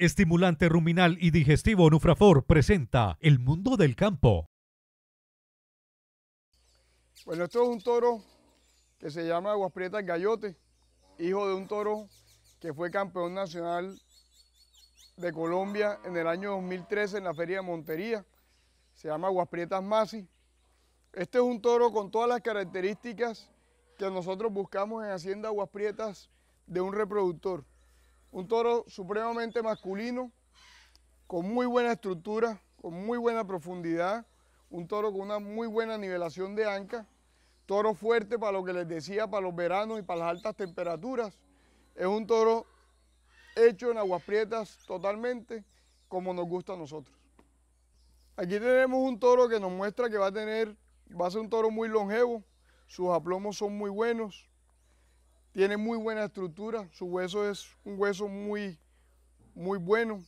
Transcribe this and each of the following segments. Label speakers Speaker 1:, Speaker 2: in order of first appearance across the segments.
Speaker 1: Estimulante ruminal y digestivo Nufrafor presenta El mundo del campo.
Speaker 2: Bueno, esto es un toro que se llama Aguas Prietas Gallote, hijo de un toro que fue campeón nacional de Colombia en el año 2013 en la Feria de Montería. Se llama Aguas Prietas Masi. Este es un toro con todas las características que nosotros buscamos en Hacienda Aguas Prietas de un reproductor. Un toro supremamente masculino, con muy buena estructura, con muy buena profundidad, un toro con una muy buena nivelación de anca, toro fuerte para lo que les decía, para los veranos y para las altas temperaturas. Es un toro hecho en aguas prietas totalmente como nos gusta a nosotros. Aquí tenemos un toro que nos muestra que va a tener, va a ser un toro muy longevo, sus aplomos son muy buenos, tiene muy buena estructura, su hueso es un hueso muy, muy bueno.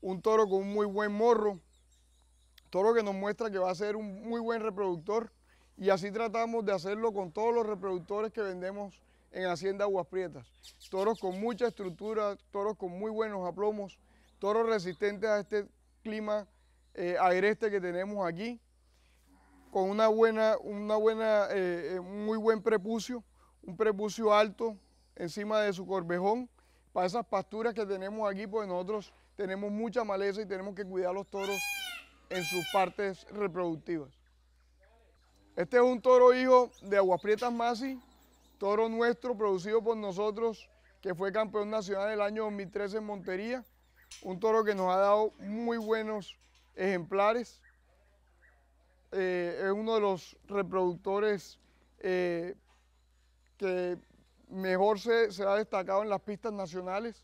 Speaker 2: Un toro con muy buen morro, toro que nos muestra que va a ser un muy buen reproductor y así tratamos de hacerlo con todos los reproductores que vendemos en Hacienda Aguas Prietas. Toros con mucha estructura, toros con muy buenos aplomos, toros resistentes a este clima eh, agreste que tenemos aquí con una buena, una buena, eh, eh, muy buen prepucio, un prepucio alto encima de su corvejón. Para esas pasturas que tenemos aquí, pues nosotros tenemos mucha maleza y tenemos que cuidar los toros en sus partes reproductivas. Este es un toro hijo de Aguas Prietas Masi, toro nuestro producido por nosotros, que fue campeón nacional del año 2013 en Montería. Un toro que nos ha dado muy buenos ejemplares. Eh, es uno de los reproductores eh, que mejor se, ha destacado en las pistas nacionales.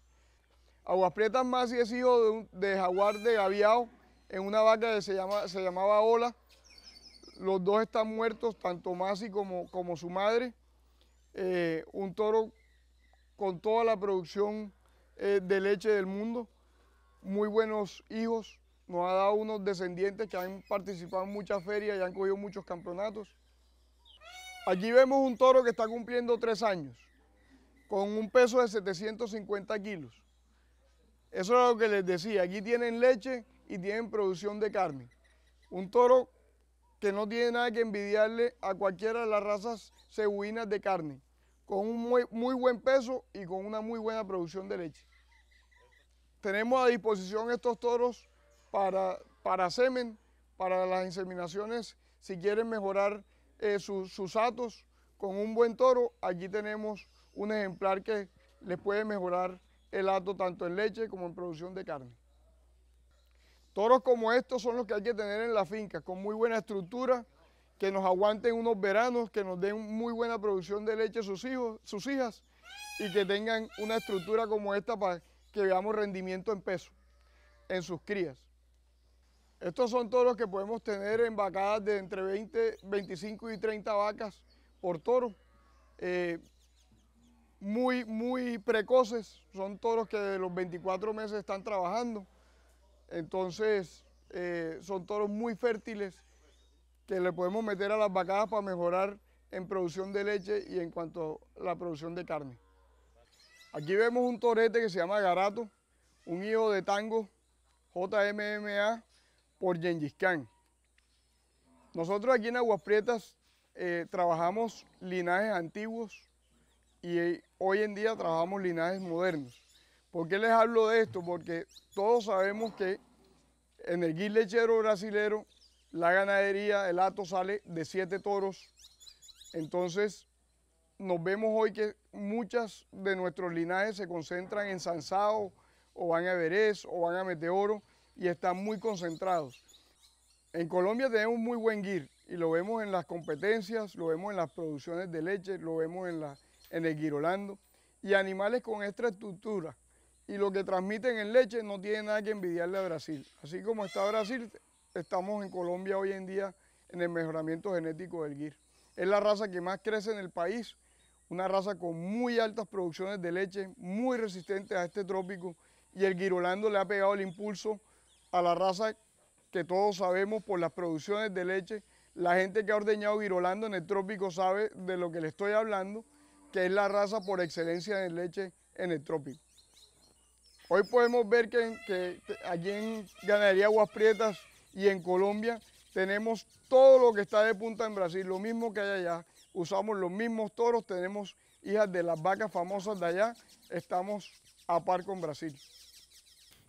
Speaker 2: Aguas Prietas más es hijo de, jaguar de gaviao en una vaca que se, llama, se llamaba Ola. Los dos están muertos, tanto Masi como, como su madre. Eh, un toro con toda la producción de leche del mundo. Muy buenos hijos, nos ha dado unos descendientes que han participado en muchas ferias y han cogido muchos campeonatos. Aquí vemos un toro que está cumpliendo tres años, con un peso de 750 kilos. Eso es lo que les decía, aquí tienen leche y tienen producción de carne. Un toro que no tiene nada que envidiarle a cualquiera de las razas cebuinas de carne, con un muy, muy buen peso y con una muy buena producción de leche. Tenemos a disposición estos toros para, para semen, para las inseminaciones. Si quieren mejorar eh, sus atos con un buen toro, aquí tenemos un ejemplar que les puede mejorar el ato tanto en leche como en producción de carne. Toros como estos son los que hay que tener en la finca, con muy buena estructura, que nos aguanten unos veranos, que nos den muy buena producción de leche sus hijos, sus hijas, y que tengan una estructura como esta para que veamos rendimiento en peso en sus crías. Estos son toros que podemos tener en vacadas de entre 20, 25 y 30 vacas por toro. Eh, muy, muy precoces, son toros que de los 24 meses están trabajando. Entonces, eh, son toros muy fértiles que le podemos meter a las vacadas para mejorar en producción de leche y en cuanto a la producción de carne. Aquí vemos un torete que se llama Garato, un hijo de tango, JMMA, por Gengis Khan. Nosotros aquí en Aguas Prietas eh, trabajamos linajes antiguos y eh, hoy en día trabajamos linajes modernos. ¿Por qué les hablo de esto? Porque todos sabemos que en el guis lechero brasilero la ganadería, el hato sale de siete toros. Entonces nos vemos hoy que muchas de nuestros linajes se concentran en Sansao o van a Everest o van a Meteoro y están muy concentrados. En Colombia tenemos muy buen guir y lo vemos en las competencias, lo vemos en las producciones de leche, lo vemos en, la, en el guirolando y animales con esta estructura y lo que transmiten en leche no tiene nada que envidiarle a Brasil. Así como está Brasil, estamos en Colombia hoy en día en el mejoramiento genético del guir. Es la raza que más crece en el país, una raza con muy altas producciones de leche, muy resistente a este trópico y el guirolando le ha pegado el impulso a la raza que todos sabemos por las producciones de leche. La gente que ha ordeñado Virolando en el trópico sabe de lo que le estoy hablando, que es la raza por excelencia de leche en el trópico. Hoy podemos ver que, que aquí en Ganadería Aguas Prietas y en Colombia tenemos todo lo que está de punta en Brasil, lo mismo que hay allá. Usamos los mismos toros, tenemos hijas de las vacas famosas de allá, estamos a par con Brasil.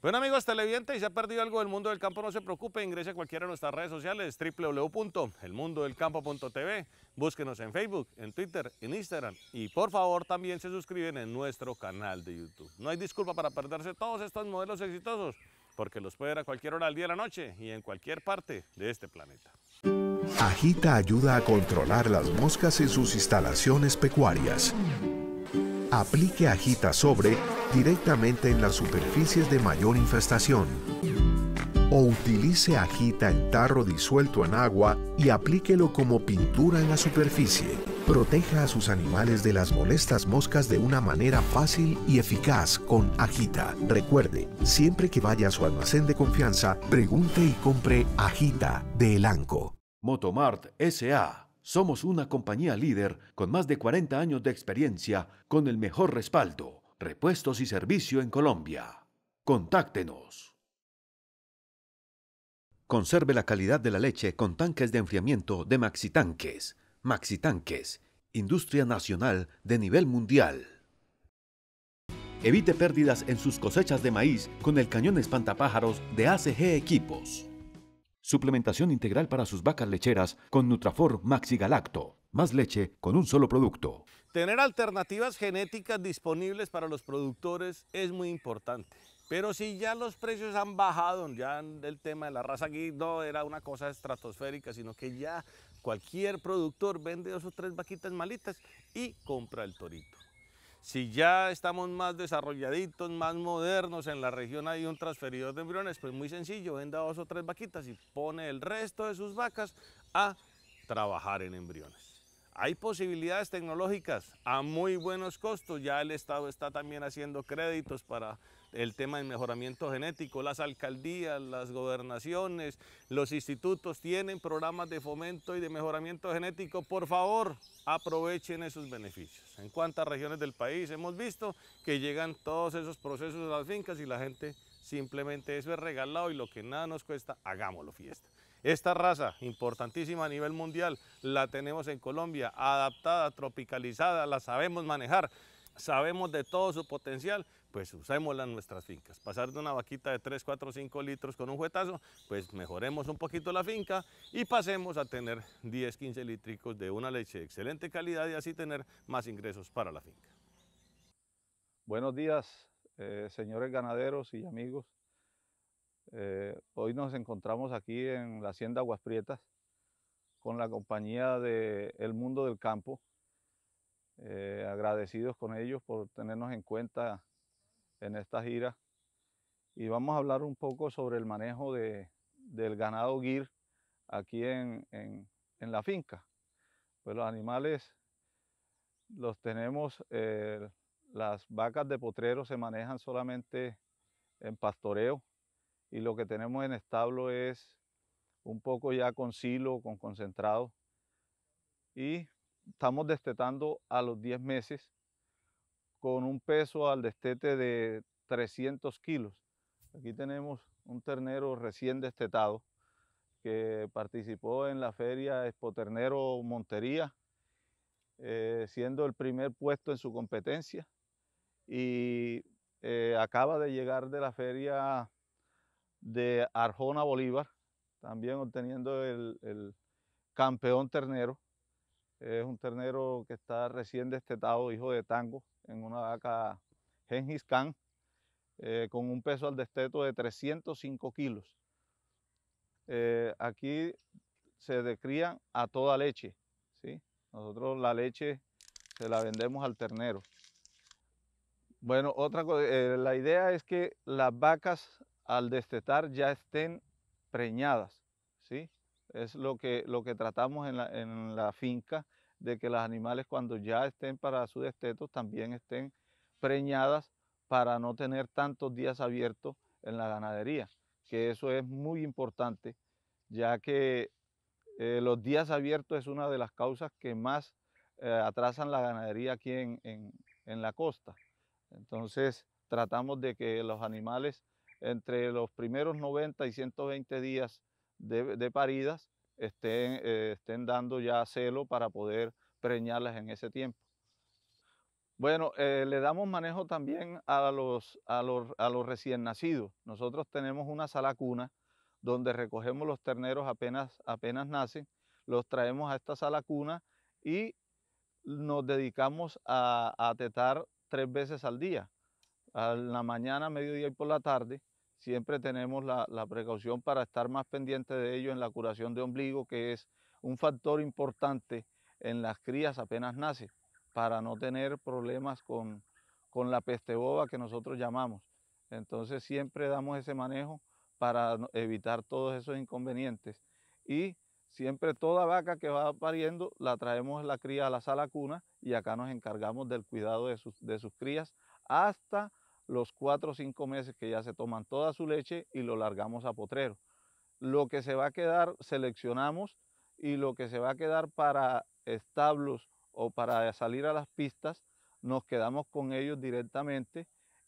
Speaker 3: Bueno amigos televidentes, si se ha perdido algo del mundo del campo, no se preocupe, ingrese a cualquiera de nuestras redes sociales, www.elmundodelcampo.tv, búsquenos en Facebook, en Twitter, en Instagram y por favor también se suscriben en nuestro canal de YouTube. No hay disculpa para perderse todos estos modelos exitosos, porque los puede ver a cualquier hora del día y la noche y en cualquier parte de este planeta.
Speaker 1: Agita ayuda a controlar las moscas en sus instalaciones pecuarias. Aplique Agita sobre directamente en las superficies de mayor infestación. O utilice agita en tarro disuelto en agua y aplíquelo como pintura en la superficie. Proteja a sus animales de las molestas moscas de una manera fácil y eficaz con Agita. Recuerde, siempre que vaya a su almacén de confianza, pregunte y compre Agita de Elanco. Motomart SA. Somos una compañía líder con más de 40 años de experiencia con el mejor respaldo. Repuestos y servicio en Colombia. Contáctenos. Conserve la calidad de la leche con tanques de enfriamiento de Maxitanques. Maxitanques, industria nacional de nivel mundial. Evite pérdidas en sus cosechas de maíz con el cañón espantapájaros de ACG Equipos. Suplementación integral para sus vacas lecheras con Nutrafor Maxi más leche con un solo producto.
Speaker 3: Tener alternativas genéticas disponibles para los productores es muy importante. Pero si ya los precios han bajado, ya el tema de la raza aquí no era una cosa estratosférica, sino que ya cualquier productor vende dos o tres vaquitas malitas y compra el torito. Si ya estamos más desarrolladitos, más modernos, en la región hay un transferidor de embriones, pues muy sencillo, venda dos o tres vaquitas y pone el resto de sus vacas a trabajar en embriones hay posibilidades tecnológicas a muy buenos costos. Ya el Estado está también haciendo créditos para el tema de mejoramiento genético. Las alcaldías, las gobernaciones, los institutos tienen programas de fomento y de mejoramiento genético. Por favor, aprovechen esos beneficios. En cuántas regiones del país hemos visto que llegan todos esos procesos a las fincas y la gente simplemente eso es regalado y lo que nada nos cuesta, hagámoslo fiesta. Esta raza, importantísima a nivel mundial, la tenemos en Colombia, adaptada, tropicalizada, la sabemos manejar, sabemos de todo su potencial, pues usémosla en nuestras fincas. Pasar de una vaquita de 3, 4, 5 litros con un juetazo, pues mejoremos un poquito la finca y pasemos a tener 10, 15 litricos de una leche de excelente calidad y así tener más
Speaker 4: ingresos para la finca. Buenos días, eh, señores ganaderos y amigos. Eh, hoy nos encontramos aquí en la Hacienda Aguas Prietas con la compañía de El Mundo del Campo, eh, agradecidos con ellos por tenernos en cuenta en esta gira. Y vamos a hablar un poco sobre el manejo del ganado guir aquí en, en, la finca. Pues los animales los tenemos, eh, las vacas de potrero se manejan solamente en pastoreo, y lo que tenemos en establo es un poco ya con silo, con concentrado y estamos destetando a los 10 meses con un peso al destete de 300 kilos. Aquí tenemos un ternero recién destetado que participó en la feria Expo Ternero Montería, eh, siendo el primer puesto en su competencia y eh, acaba de llegar de la feria de Arjona Bolívar, también obteniendo el, campeón ternero. Es un ternero que está recién destetado, hijo de tango, en una vaca Gengis Khan, eh, con un peso al desteto de 305 kilos. Eh, aquí se decrían a toda leche. ¿sí? Nosotros la leche se la vendemos al ternero. Bueno, otra eh, la idea es que las vacas al destetar ya estén preñadas, ¿sí? Es lo que, lo que tratamos en la, finca, de que los animales cuando ya estén para su desteto también estén preñadas para no tener tantos días abiertos en la ganadería, que eso es muy importante, ya que eh, los días abiertos es una de las causas que más eh, atrasan la ganadería aquí en la costa. Entonces tratamos de que los animales entre los primeros 90 y 120 días de, paridas estén, eh, estén dando ya celo para poder preñarlas en ese tiempo. Bueno, eh, le damos manejo también a los, a, los, recién nacidos. Nosotros tenemos una sala cuna donde recogemos los terneros apenas, apenas nacen, los traemos a esta sala cuna y nos dedicamos a, a tetar tres veces al día, a la mañana, mediodía y por la tarde siempre tenemos la, precaución para estar más pendiente de ello en la curación de ombligo, que es un factor importante en las crías apenas nace, para no tener problemas con, la peste boba que nosotros llamamos. Entonces siempre damos ese manejo para evitar todos esos inconvenientes. Y siempre toda vaca que va pariendo la traemos la cría a la sala cuna y acá nos encargamos del cuidado de sus, de sus crías hasta los cuatro o cinco meses que ya se toman toda su leche y lo largamos a potrero. Lo que se va a quedar seleccionamos y lo que se va a quedar para establos o para salir a las pistas, nos quedamos con ellos directamente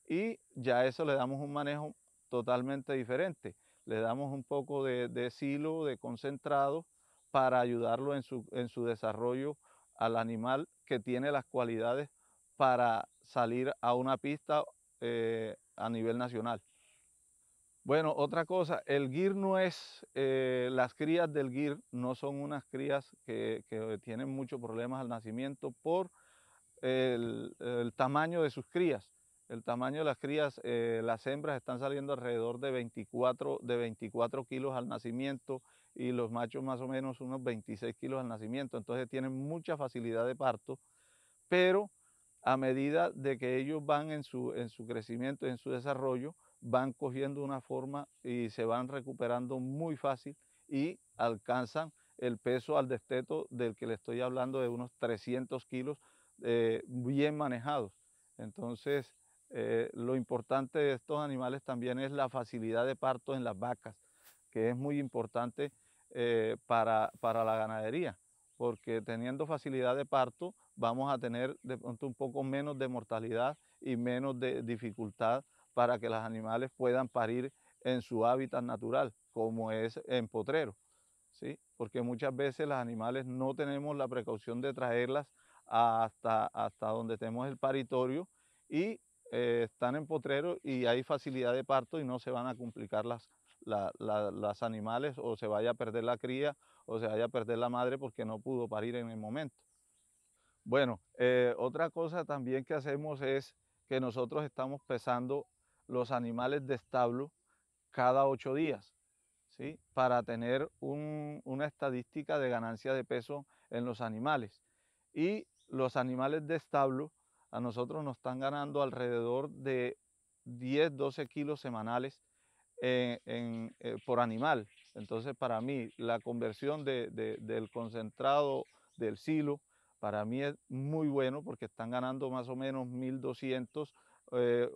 Speaker 4: y ya eso le damos un manejo totalmente diferente. Le damos un poco de, silo, de concentrado, para ayudarlo en su, en su desarrollo al animal que tiene las cualidades para salir a una pista eh, a nivel nacional. Bueno, otra cosa, el guir no es, eh, las crías del GIR no son unas crías que, tienen muchos problemas al nacimiento por el, tamaño de sus crías. El tamaño de las crías, eh, las hembras están saliendo alrededor de 24, de 24 kilos al nacimiento y los machos más o menos unos 26 kilos al nacimiento. Entonces tienen mucha facilidad de parto, pero a medida de que ellos van en su, en su crecimiento, en su desarrollo, van cogiendo una forma y se van recuperando muy fácil y alcanzan el peso al desteto del que le estoy hablando de unos 300 kilos eh, bien manejados. Entonces, eh, lo importante de estos animales también es la facilidad de parto en las vacas, que es muy importante eh, para la ganadería porque teniendo facilidad de parto vamos a tener de pronto un poco menos de mortalidad y menos de dificultad para que los animales puedan parir en su hábitat natural, como es en potrero, ¿sí? porque muchas veces los animales no tenemos la precaución de traerlas hasta, hasta donde tenemos el paritorio y eh, están en potrero y hay facilidad de parto y no se van a complicar las las animales o se vaya a perder la cría o se vaya a perder la madre porque no pudo parir en el momento. Bueno, eh, otra cosa también que hacemos es que nosotros estamos pesando los animales de establo cada ocho días, ¿sí? para tener una estadística de ganancia de peso en los animales. Y los animales de establo a nosotros nos están ganando alrededor de 10, 12 kilos semanales eh, por animal. Entonces, para mí, la conversión del concentrado del silo, para mí es muy bueno porque están ganando más o menos 1.200,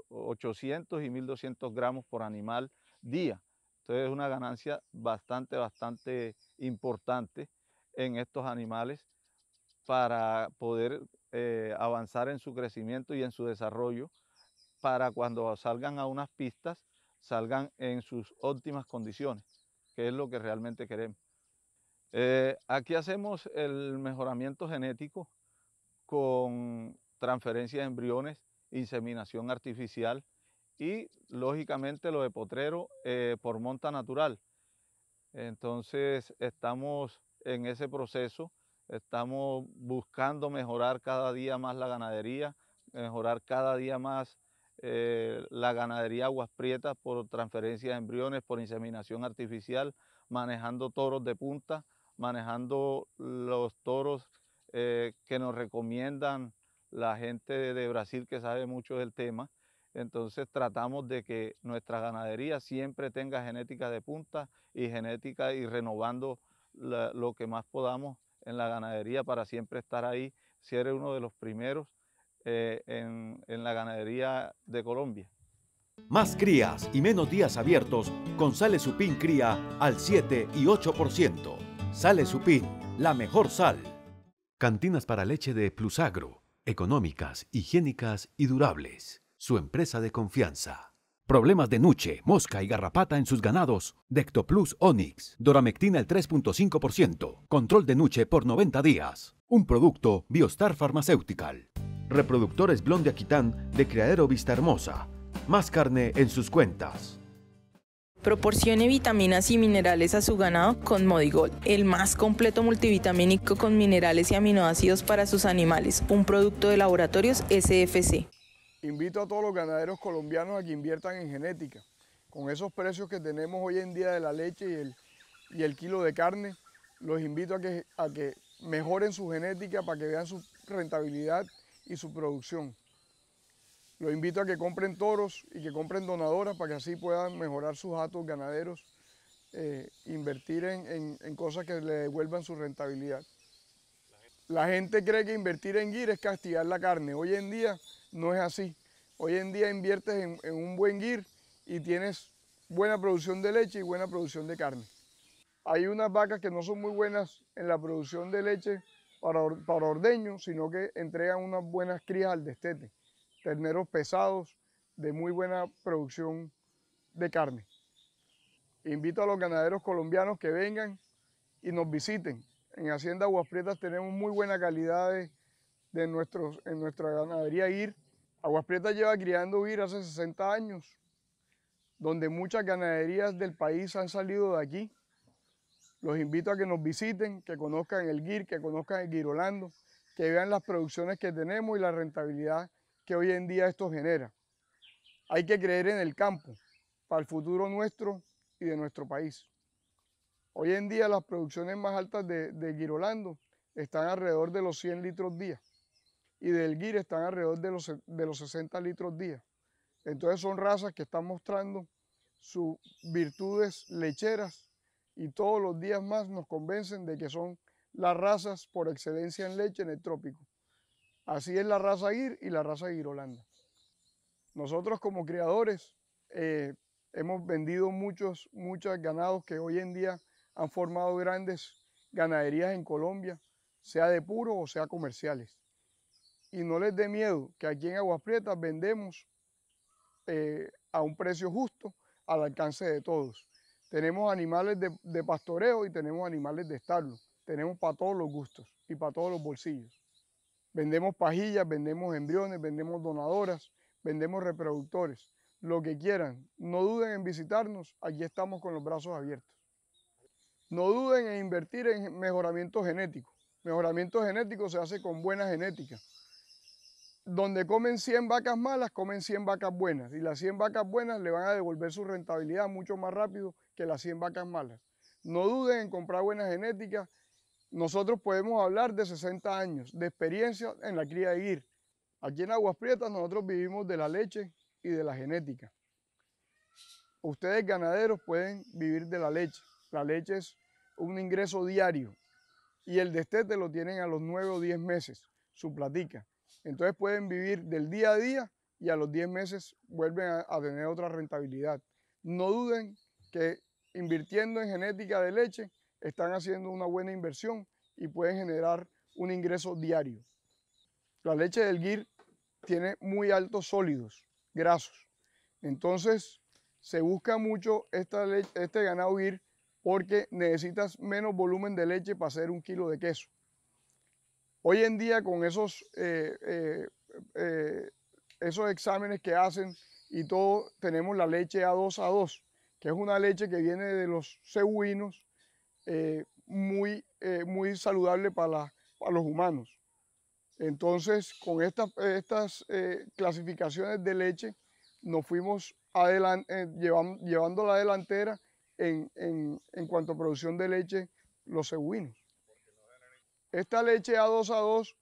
Speaker 4: 800 eh, y 1.200 gramos por animal día. Entonces, es una ganancia bastante, bastante importante en estos animales para poder eh, avanzar en su crecimiento y en su desarrollo para cuando salgan a unas pistas salgan en sus óptimas condiciones, que es lo que realmente queremos. Eh, aquí hacemos el mejoramiento genético con transferencia de embriones, inseminación artificial y lógicamente lo de potrero eh, por monta natural. Entonces estamos en ese proceso, estamos buscando mejorar cada día más la ganadería, mejorar cada día más eh, la ganadería aguas prietas por transferencia de embriones, por inseminación artificial, manejando toros de punta, manejando los toros eh, que nos recomiendan la gente de Brasil que sabe mucho del tema. Entonces tratamos de que nuestra ganadería siempre tenga genética de punta y genética y renovando lo que más podamos en la ganadería para siempre estar ahí, eres uno de los primeros eh, en, la ganadería de Colombia. Más
Speaker 1: crías y menos días abiertos con Sale Supín Cría al 7 y 8%. Sale Supín, la mejor sal. Cantinas para leche de Plusagro, económicas, higiénicas y durables. Su empresa de confianza. Problemas de nuche, mosca y garrapata en sus ganados. Dectoplus Onix, Doramectina el 3.5%. Control de nuche por 90 días. Un producto Biostar Pharmaceutical. Reproductores de Aquitán de Criadero Vista Hermosa. Más carne en sus cuentas.
Speaker 2: Proporcione vitaminas y minerales a su ganado con Modigol, el más completo multivitamínico con minerales y aminoácidos para sus animales, un producto de laboratorios SFC. Invito a todos los ganaderos colombianos a que inviertan en genética. Con esos precios que tenemos hoy en día de la leche y el, kilo de carne, los invito a que mejoren su genética para que vean su rentabilidad y su producción. Los invito a que compren toros y que compren donadoras para que así puedan mejorar sus atos ganaderos, eh, invertir en, cosas que le devuelvan su rentabilidad. La gente cree que invertir en gir es castigar la carne. Hoy en día no es así. Hoy en día inviertes en, en un buen gir y tienes buena producción de leche y buena producción de carne. Hay unas vacas que no son muy buenas en la producción de leche para, ordeño, sino que entregan unas buenas crías al destete, terneros pesados de muy buena producción de carne. Invito a los ganaderos colombianos que vengan y nos visiten. En Hacienda Aguas Prietas tenemos muy buena calidad de, nuestros, en nuestra ganadería IR. Aguas lleva criando IR hace 60 años, donde muchas ganaderías del país han salido de aquí los invito a que nos visiten, que conozcan el GIR, que conozcan el Girolando, que vean las producciones que tenemos y la rentabilidad que hoy en día esto genera. Hay que creer en el campo, para el futuro nuestro y de nuestro país. Hoy en día las producciones más altas de, de Girolando están alrededor de los 100 litros día y del guir están alrededor de los, de los 60 litros día. Entonces son razas que están mostrando sus virtudes lecheras y todos los días más nos convencen de que son las razas por excelencia en leche en el trópico. Así es la raza ir y la raza girolanda. Nosotros como criadores eh, hemos vendido muchos, muchos ganados que hoy en día han formado grandes ganaderías en Colombia, sea de puro o sea comerciales. Y no les dé miedo que aquí en Aguas Prietas vendemos eh, a un precio justo al alcance de todos. Tenemos animales de, pastoreo y tenemos animales de establo. Tenemos para todos los gustos y para todos los bolsillos. Vendemos pajillas, vendemos embriones, vendemos donadoras, vendemos reproductores. Lo que quieran, no duden en visitarnos, aquí estamos con los brazos abiertos. No duden en invertir en mejoramiento genético. Mejoramiento genético se hace con buena genética. Donde comen 100 vacas malas, comen 100 vacas buenas. Y las 100 vacas buenas le van a devolver su rentabilidad mucho más rápido que las 100 vacas malas. No duden en comprar buena genética. Nosotros podemos hablar de 60 años de experiencia en la cría de ir Aquí en Aguas Prietas nosotros vivimos de la leche y de la genética. Ustedes ganaderos pueden vivir de la leche. La leche es un ingreso diario y el destete lo tienen a los 9 o 10 meses, su platica. Entonces pueden vivir del día a día y a los 10 meses vuelven a, a tener otra rentabilidad. No duden que invirtiendo en genética de leche están haciendo una buena inversión y pueden generar un ingreso diario. La leche del gir tiene muy altos sólidos, grasos. Entonces, se busca mucho esta este ganado gir porque necesitas menos volumen de leche para hacer un kilo de queso. Hoy en día con esos, eh, eh, eh, esos exámenes que hacen y todo, tenemos la leche A2A2, que es una leche que viene de los cebuinos, eh, muy, eh, muy saludable para, los humanos. Entonces, con estas eh, clasificaciones de leche, nos fuimos llevando, llevando, la delantera en, cuanto a producción de leche los cebuinos. Esta leche A2A2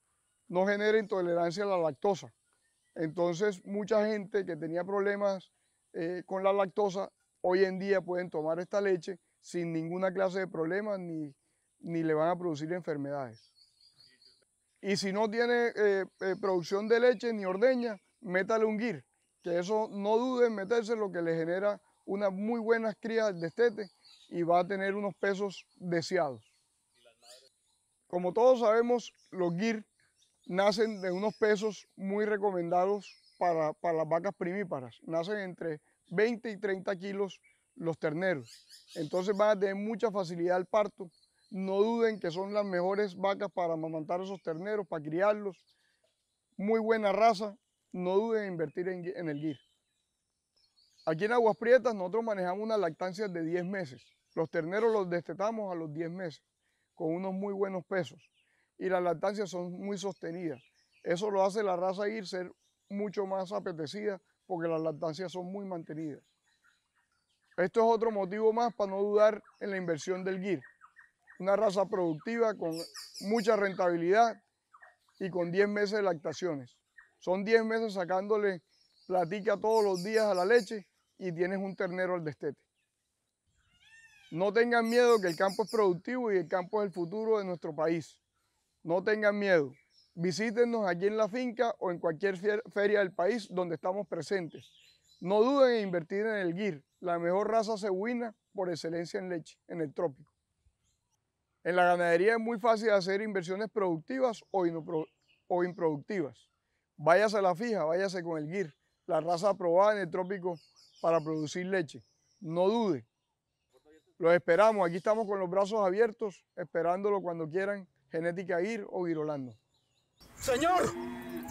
Speaker 2: no genera intolerancia a la lactosa. Entonces, mucha gente que tenía problemas con la lactosa hoy en día pueden tomar esta leche sin ninguna clase de problemas ni, le van a producir enfermedades. Y si no tiene eh, eh, producción de leche ni ordeña, métale un guir, que eso no dude en meterse, lo que le genera unas muy buenas crías de destete y va a tener unos pesos deseados. Como todos sabemos, los guir nacen de unos pesos muy recomendados para, las vacas primíparas. Nacen entre 20 y 30 kilos los terneros. Entonces van a tener mucha facilidad al parto. No duden que son las mejores vacas para amamantar esos terneros, para criarlos. Muy buena raza. No duden en invertir en, el guir. Aquí en Aguas Prietas nosotros manejamos una lactancia de 10 meses. Los terneros los destetamos a los 10 meses con unos muy buenos pesos y las lactancias son muy sostenidas. Eso lo hace la raza ir ser mucho más apetecida porque las lactancias son muy mantenidas. Esto es otro motivo más para no dudar en la inversión del GIR. Una raza productiva con mucha rentabilidad y con 10 meses de lactaciones. Son 10 meses sacándole platica todos los días a la leche y tienes un ternero al destete. No tengan miedo que el campo es productivo y el campo es el futuro de nuestro país. No tengan miedo. Visítenos aquí en la finca o en cualquier feria del país donde estamos presentes. No duden en invertir en el Gir, la mejor raza cebuina por excelencia en leche, en el trópico. En la ganadería es muy fácil hacer inversiones productivas o, improductivas. Váyase a la fija, váyase con el Gir, la raza aprobada en el trópico para producir leche. No dude. Lo esperamos, aquí estamos con los brazos abiertos, esperándolo cuando quieran, Genética Gir o Girolando. Señor,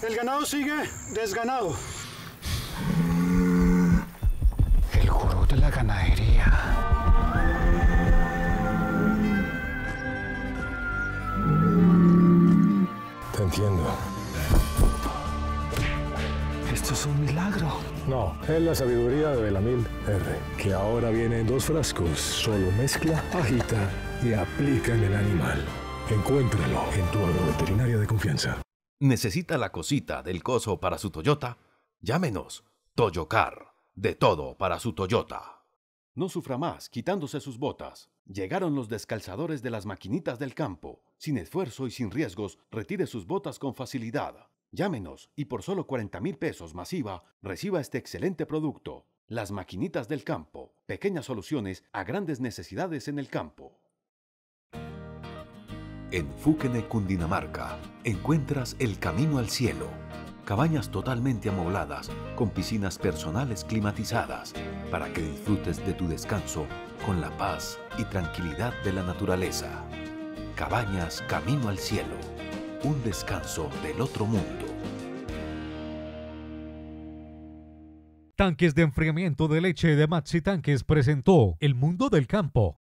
Speaker 1: el ganado sigue desganado. El gurú de la ganadería. Te entiendo. Esto es un milagro.
Speaker 3: No, es la sabiduría de Belamil R, que ahora viene en dos frascos. Solo mezcla, agita y aplica
Speaker 1: en el animal. Encuéntralo en tu agro-veterinaria de confianza. ¿Necesita la cosita del coso para su Toyota? Llámenos. Toyocar. De todo para su Toyota. No sufra más quitándose sus botas. Llegaron los descalzadores de las maquinitas del campo. Sin esfuerzo y sin riesgos, retire sus botas con facilidad. Llámenos y por solo 40 mil pesos masiva, reciba este excelente producto. Las maquinitas del campo. Pequeñas soluciones a grandes necesidades en el campo. En Fúquene, Cundinamarca, encuentras El Camino al Cielo. Cabañas totalmente amobladas, con piscinas personales climatizadas, para que disfrutes de tu descanso con la paz y tranquilidad de la naturaleza. Cabañas Camino al Cielo, un descanso del otro mundo. Tanques de enfriamiento de leche
Speaker 4: de Maxi Tanques presentó El Mundo del Campo.